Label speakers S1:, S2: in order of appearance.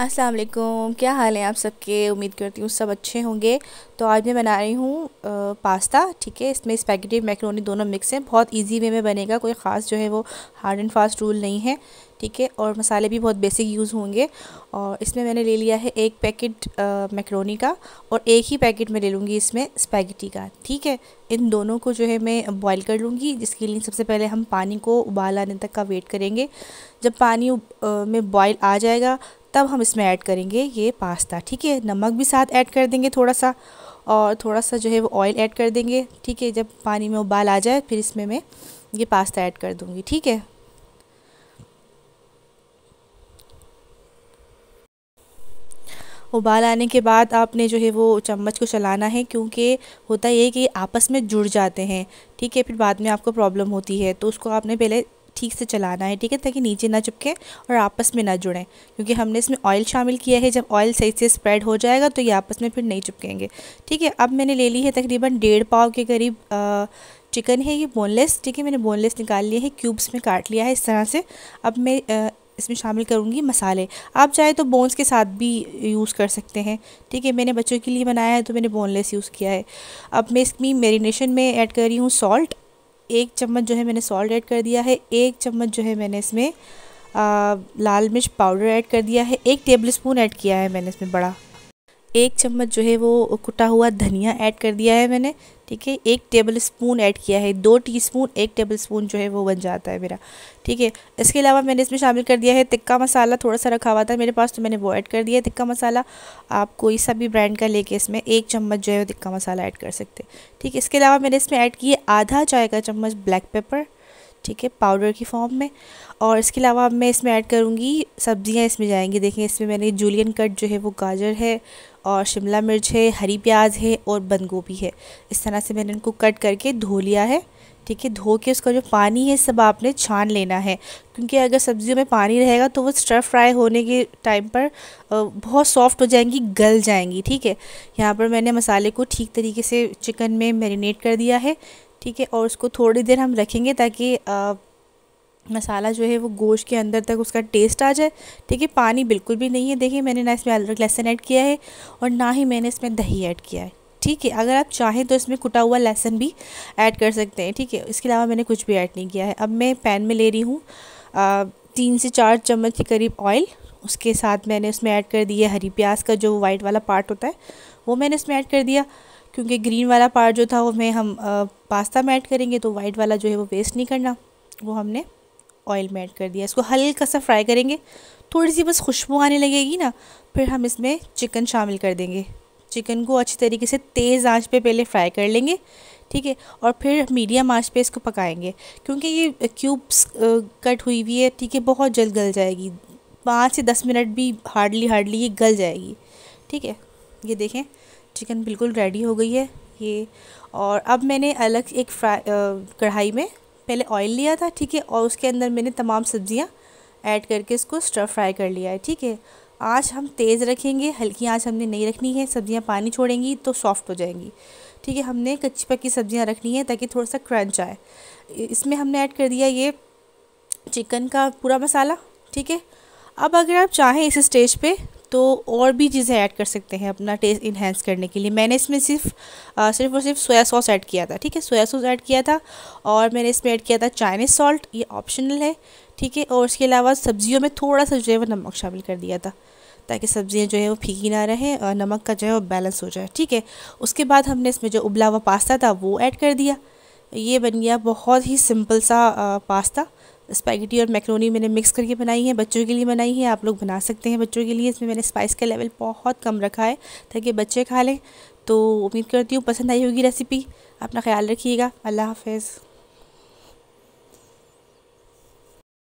S1: अस्सलाम वालेकुम क्या हाल है आप सबके उम्मीद करती हूँ सब अच्छे होंगे तो आज मैं बना रही हूँ पास्ता ठीक है इसमें स्पैगेटी मैक्रोनी दोनों मिक्स हैं बहुत इजी वे में बनेगा कोई ख़ास जो है वो हार्ड एंड फास्ट रूल नहीं है ठीक है और मसाले भी बहुत बेसिक यूज़ होंगे और इसमें मैंने ले लिया है एक पैकेट मैक्रोनी का और एक ही पैकेट मैं ले लूँगी इसमें स्पैगेटी का ठीक है इन दोनों को जो है मैं बॉईल कर लूँगी जिसके लिए सबसे पहले हम पानी को उबाल आने तक का वेट करेंगे जब पानी में बॉईल आ जाएगा तब हम इसमें ऐड करेंगे ये पास्ता ठीक है नमक भी साथ ऐड कर देंगे थोड़ा सा और थोड़ा सा जो है वो ऑयल ऐड कर देंगे ठीक है जब पानी में उबाल आ जाए फिर इसमें मैं ये पास्ता ऐड कर दूँगी ठीक है उबाल आने के बाद आपने जो है वो चम्मच को चलाना है क्योंकि होता ये है कि आपस में जुड़ जाते हैं ठीक है फिर बाद में आपको प्रॉब्लम होती है तो उसको आपने पहले ठीक से चलाना है ठीक है ताकि नीचे ना चुपके और आपस में ना जुड़ें क्योंकि हमने इसमें ऑयल शामिल किया है जब ऑयल सही से स्प्रेड हो जाएगा तो ये आपस में फिर नहीं चिपकेंगे ठीक है अब मैंने ले ली है तकरीबन डेढ़ पाव के करीब चिकन है ये बोनलेस ठीक है मैंने बोनलेस निकाल लिया है क्यूब्स में काट लिया है इस तरह से अब मैं इसमें शामिल करूँगी मसाले आप चाहे तो बोन्स के साथ भी यूज़ कर सकते हैं ठीक है मैंने बच्चों के लिए बनाया है तो मैंने बोनलेस यूज़ किया है अब मैं इसमें मेरीनेशन में ऐड कर रही हूँ सॉल्ट एक चम्मच जो है मैंने सॉल्ट ऐड कर दिया है एक चम्मच जो है मैंने इसमें आ, लाल मिर्च पाउडर ऐड कर दिया है एक टेबल स्पून ऐड किया है मैंने इसमें बड़ा एक चम्मच जो है वो कुटा हुआ धनिया ऐड कर दिया है मैंने ठीक है एक टेबल स्पून ऐड किया है दो टीस्पून एक टेबल स्पून जो है वो बन जाता है मेरा ठीक है इसके अलावा मैंने इसमें शामिल कर दिया है तिक्का मसाला थोड़ा सा रखा हुआ था मेरे पास तो मैंने वो ऐड कर दिया है तिक्का मसाला आप कोई सा भी ब्रांड का लेके इसमें एक चम्मच जो है वो तिक्का मसाला ऐड कर सकते ठीक है इसके अलावा मैंने इसमें ऐड किए आधा चाय का चम्मच ब्लैक पेपर ठीक है पाउडर की फॉर्म में और इसके अलावा मैं इसमें ऐड करूँगी सब्ज़ियाँ इसमें जाएंगी देखें इसमें मैंने जूलियन कट जो है वो गाजर है और शिमला मिर्च है हरी प्याज है और बंद गोभी है इस तरह से मैंने इनको कट करके धो लिया है ठीक है धो के उसका जो पानी है सब आपने छान लेना है क्योंकि अगर सब्जियों में पानी रहेगा तो वो स्टर फ्राई होने के टाइम पर बहुत सॉफ्ट हो जाएंगी गल जाएंगी ठीक है यहाँ पर मैंने मसाले को ठीक तरीके से चिकन में मैरिनेट कर दिया है ठीक है और उसको थोड़ी देर हम रखेंगे ताकि मसाला जो है वो गोश्त के अंदर तक उसका टेस्ट आ जाए ठीक है पानी बिल्कुल भी नहीं है देखिए मैंने ना इसमें अदरक लहसन ऐड किया है और ना ही मैंने इसमें दही ऐड किया है ठीक है अगर आप चाहें तो इसमें कुटा हुआ लहसन भी ऐड कर सकते हैं ठीक है इसके अलावा मैंने कुछ भी ऐड नहीं किया है अब मैं पैन में ले रही हूँ तीन से चार चम्मच के करीब ऑयल उसके साथ मैंने उसमें ऐड कर दिया हरी प्याज का जो वाइट वाला पार्ट होता है वो मैंने इसमें ऐड कर दिया क्योंकि ग्रीन वाला पार्ट जो था वो मैं हम पास्ता में ऐड करेंगे तो वाइट वाला जो है वो वेस्ट नहीं करना वो हमने ऑयल में ऐड कर दिया इसको हल्का सा फ्राई करेंगे थोड़ी सी बस खुशबू आने लगेगी ना फिर हम इसमें चिकन शामिल कर देंगे चिकन को अच्छी तरीके से तेज़ आंच पे पहले फ्राई कर लेंगे ठीक है और फिर मीडियम आंच पे इसको पकाएंगे क्योंकि ये क्यूब्स कट हुई हुई है ठीक है बहुत जल्द गल जाएगी पाँच से दस मिनट भी हार्डली हार्डली ये गल जाएगी ठीक है ये देखें चिकन बिल्कुल रेडी हो गई है ये और अब मैंने अलग एक फ्राई कढ़ाई में पहले ऑयल लिया था ठीक है और उसके अंदर मैंने तमाम सब्जियाँ ऐड करके इसको स्टर फ्राई कर लिया है ठीक है आज हम तेज़ रखेंगे हल्की आँच हमने नहीं रखनी है सब्ज़ियाँ पानी छोड़ेंगी तो सॉफ्ट हो जाएंगी ठीक है हमने कच्ची पक्की सब्ज़ियाँ रखनी है ताकि थोड़ा सा क्रंच आए इसमें हमने ऐड कर दिया ये चिकन का पूरा मसाला ठीक है अब अगर आप चाहें इस स्टेज पे तो और भी चीज़ें ऐड कर सकते हैं अपना टेस्ट इन्हेंस करने के लिए मैंने इसमें सिर्फ आ, सिर्फ और सिर्फ सोया सॉस ऐड किया था ठीक है सोया सॉस ऐड किया था और मैंने इसमें ऐड किया था चाइनीज़ सॉल्ट ये ऑप्शनल है ठीक है और इसके अलावा सब्जियों में थोड़ा सा जो है वो नमक शामिल कर दिया था ताकि सब्ज़ियाँ जो है वो फीकी ना रहें और नमक का जो है वो बैलेंस हो जाए ठीक है उसके बाद हमने इसमें जो उबला हुआ पास्ता था वो ऐड कर दिया ये बन गया बहुत ही सिंपल सा पास्ता स्पैगेटी और मैक्रोनी मैंने मिक्स करके बनाई है बच्चों के लिए बनाई है आप लोग बना सकते हैं बच्चों के लिए इसमें मैंने स्पाइस का लेवल बहुत कम रखा है ताकि बच्चे खा लें तो उम्मीद करती हूँ पसंद आई होगी रेसिपी अपना ख्याल रखिएगा अल्लाह हाफिज़